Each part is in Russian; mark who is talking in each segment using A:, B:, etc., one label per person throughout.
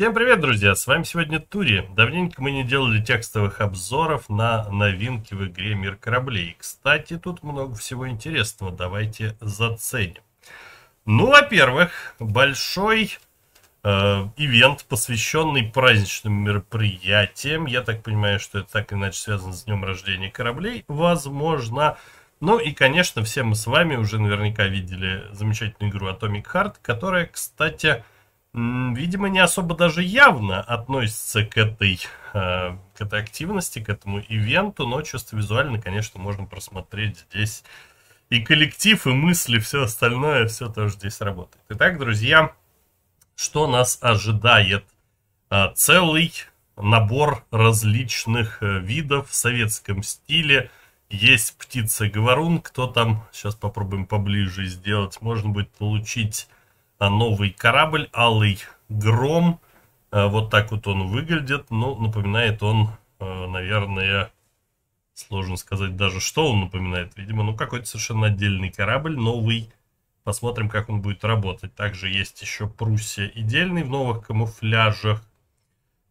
A: Всем привет, друзья! С вами сегодня Тури. Давненько мы не делали текстовых обзоров на новинки в игре «Мир кораблей». Кстати, тут много всего интересного, давайте заценим. Ну, во-первых, большой э, ивент, посвященный праздничным мероприятиям. Я так понимаю, что это так или иначе связано с днем рождения кораблей. Возможно, ну и, конечно, все мы с вами уже наверняка видели замечательную игру Atomic Heart, которая, кстати, видимо, не особо даже явно относится к этой, э, к этой активности, к этому ивенту, но чисто визуально, конечно, можно просмотреть здесь и коллектив, и мысли, все остальное, все тоже здесь работает. Итак, друзья, что нас ожидает? Э, целый набор различных э, видов в советском стиле. Есть птица-говорун, кто там, сейчас попробуем поближе сделать, можно будет получить Э, новый корабль «Алый гром». Э, вот так вот он выглядит. Ну, напоминает он, э, наверное, сложно сказать даже, что он напоминает. Видимо, ну, какой-то совершенно отдельный корабль, новый. Посмотрим, как он будет работать. Также есть еще Пруссия идельный в новых камуфляжах.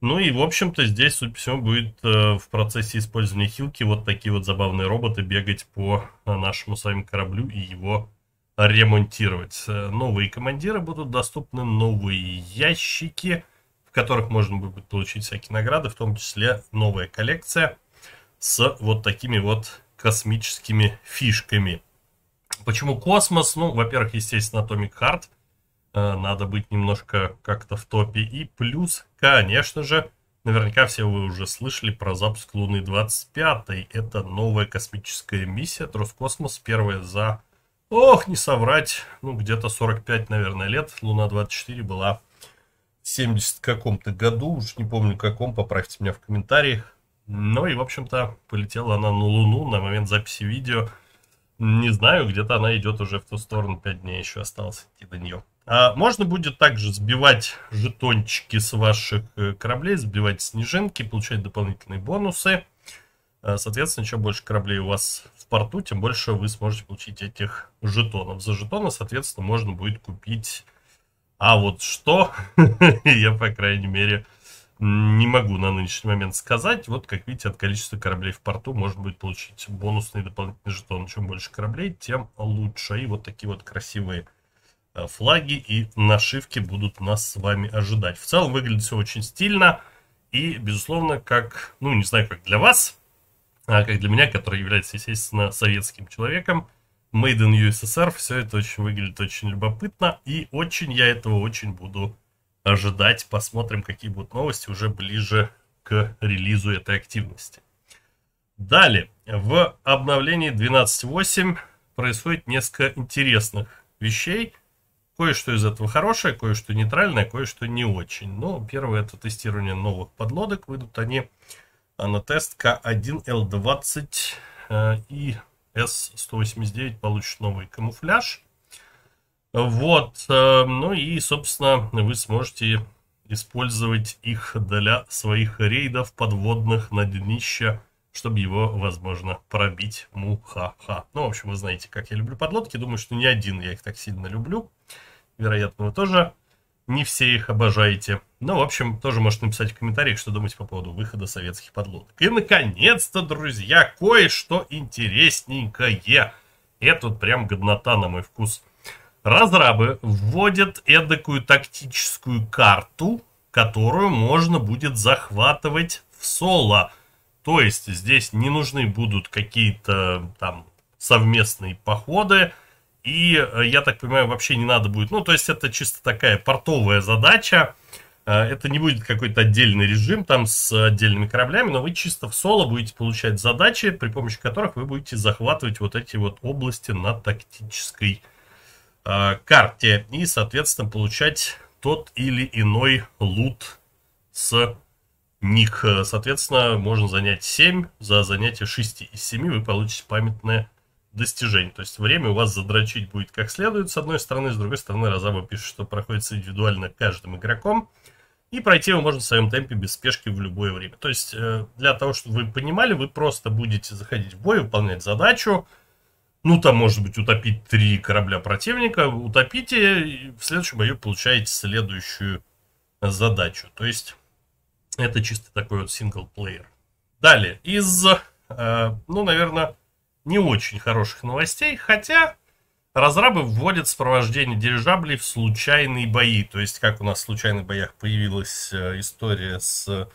A: Ну и, в общем-то, здесь, судя по всему, будет в процессе использования хилки вот такие вот забавные роботы бегать по нашему с вами кораблю и его ремонтировать. Новые командиры будут доступны, новые ящики, в которых можно будет получить всякие награды, в том числе новая коллекция с вот такими вот космическими фишками. Почему космос? Ну, во-первых, естественно, Atomic Heart. Э, надо быть немножко как-то в топе. И плюс, конечно же, наверняка все вы уже слышали про запуск Луны 25. Это новая космическая миссия Роскосмос, первая за Ох, не соврать, ну где-то 45, наверное, лет. Луна-24 была в 70 каком-то году, уж не помню каком, поправьте меня в комментариях. Ну и, в общем-то, полетела она на Луну на момент записи видео. Не знаю, где-то она идет уже в ту сторону, 5 дней еще осталось идти до нее. А можно будет также сбивать жетончики с ваших э, кораблей, сбивать снежинки, получать дополнительные бонусы. Э, соответственно, чем больше кораблей у вас в порту, тем больше вы сможете получить этих жетонов. За жетоны, соответственно, можно будет купить... А вот что, я, по крайней мере, не могу на нынешний момент сказать. Вот, как видите, от количества кораблей в порту можно будет получить бонусный дополнительный жетон. Чем больше кораблей, тем лучше. И вот такие вот красивые э, флаги и нашивки будут нас с вами ожидать. В целом выглядит все очень стильно. И, безусловно, как, ну, не знаю, как для вас, а как для меня, который является, естественно, советским человеком, Made in USSR, все это очень выглядит очень любопытно, и очень я этого очень буду ожидать. Посмотрим, какие будут новости уже ближе к релизу этой активности. Далее, в обновлении 12.8 происходит несколько интересных вещей. Кое-что из этого хорошее, кое-что нейтральное, кое-что не очень. Но ну, первое это тестирование новых подлодок. Выйдут они на тест К1Л20 и С189 получит новый камуфляж. Вот, э, ну и, собственно, вы сможете использовать их для своих рейдов подводных на днище, чтобы его, возможно, пробить муха-ха. Ну, в общем, вы знаете, как я люблю подлодки. Думаю, что не один я их так сильно люблю. Вероятно, вы тоже не все их обожаете. Ну, в общем, тоже можете написать в комментариях, что думать по поводу выхода советских подлодок. И, наконец-то, друзья, кое-что интересненькое. Это вот прям годнота на мой вкус. Разрабы вводят эдакую тактическую карту, которую можно будет захватывать в соло. То есть здесь не нужны будут какие-то там совместные походы, и, э, я так понимаю, вообще не надо будет. Ну, то есть это чисто такая портовая задача. Э, это не будет какой-то отдельный режим там с отдельными кораблями, но вы чисто в соло будете получать задачи, при помощи которых вы будете захватывать вот эти вот области на тактической э, карте и, соответственно, получать тот или иной лут с них. Э, соответственно, можно занять 7, за занятие 6 из 7 вы получите памятное достижений. То есть время у вас задрочить будет как следует, с одной стороны, с другой стороны, Розаба пишет, что проходится индивидуально каждым игроком, и пройти его можно в своем темпе без спешки в любое время. То есть э, для того, чтобы вы понимали, вы просто будете заходить в бой, выполнять задачу, ну, там, может быть, утопить три корабля противника, утопите, и в следующем бою получаете следующую задачу. То есть, это чисто такой вот синглплеер. Далее, из, э, ну, наверное, не очень хороших новостей, хотя разрабы вводят сопровождение дирижаблей в случайные бои. То есть, как у нас в случайных боях появилась э, история с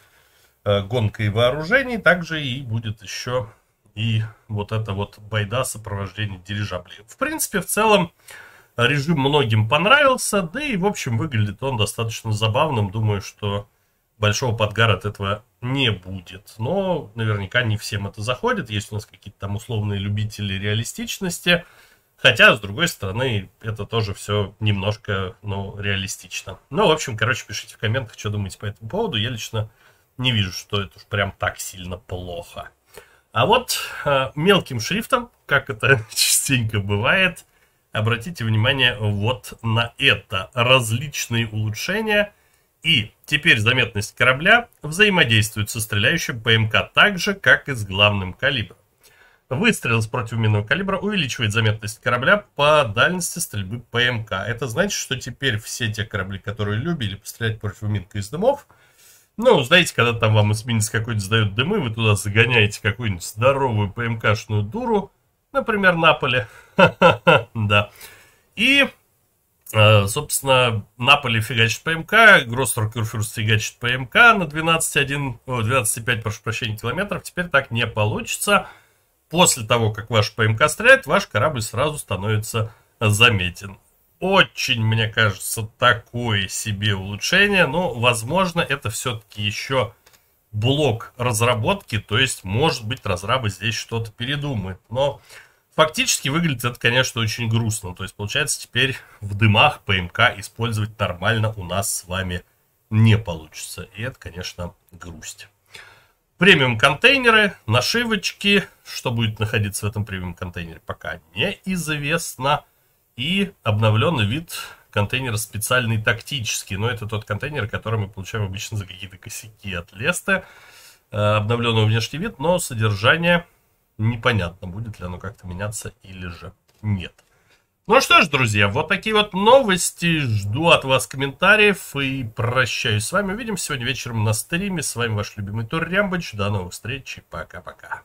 A: э, гонкой вооружений, также и будет еще и вот это вот байда сопровождение дирижаблей. В принципе, в целом э, режим многим понравился, да и, в общем, выглядит он достаточно забавным. Думаю, что большого подгара от этого не будет. Но наверняка не всем это заходит. Есть у нас какие-то там условные любители реалистичности. Хотя, с другой стороны, это тоже все немножко, ну, реалистично. Ну, в общем, короче, пишите в комментах, что думаете по этому поводу. Я лично не вижу, что это уж прям так сильно плохо. А вот э, мелким шрифтом, как это частенько бывает, обратите внимание вот на это. Различные улучшения – и теперь заметность корабля взаимодействует со стреляющим ПМК так же, как и с главным калибром. Выстрел с противоминного калибра увеличивает заметность корабля по дальности стрельбы ПМК. Это значит, что теперь все те корабли, которые любили пострелять противоминкой из дымов, ну, знаете, когда там вам эсминец какой-нибудь сдает дымы, вы туда загоняете какую-нибудь здоровую ПМКшную дуру, например, на поле. Да. И Собственно, Наполи фигачит ПМК МК, Гроссер Кюрфюрст фигачит ПМК МК на 12,1, 12,5, прошу прощения, километров. Теперь так не получится. После того, как ваш ПМК стреляет, ваш корабль сразу становится заметен. Очень, мне кажется, такое себе улучшение, но, возможно, это все-таки еще блок разработки, то есть, может быть, разрабы здесь что-то передумают. Но Фактически выглядит это, конечно, очень грустно. То есть, получается, теперь в дымах ПМК использовать нормально у нас с вами не получится. И это, конечно, грусть. Премиум контейнеры, нашивочки. Что будет находиться в этом премиум контейнере, пока неизвестно. И обновленный вид контейнера специальный тактический. Но это тот контейнер, который мы получаем обычно за какие-то косяки от Леста. Э, обновленный внешний вид, но содержание непонятно, будет ли оно как-то меняться или же нет. Ну что ж, друзья, вот такие вот новости. Жду от вас комментариев и прощаюсь с вами. Увидимся сегодня вечером на стриме. С вами ваш любимый Тур Рямбыч. До новых встреч и пока-пока.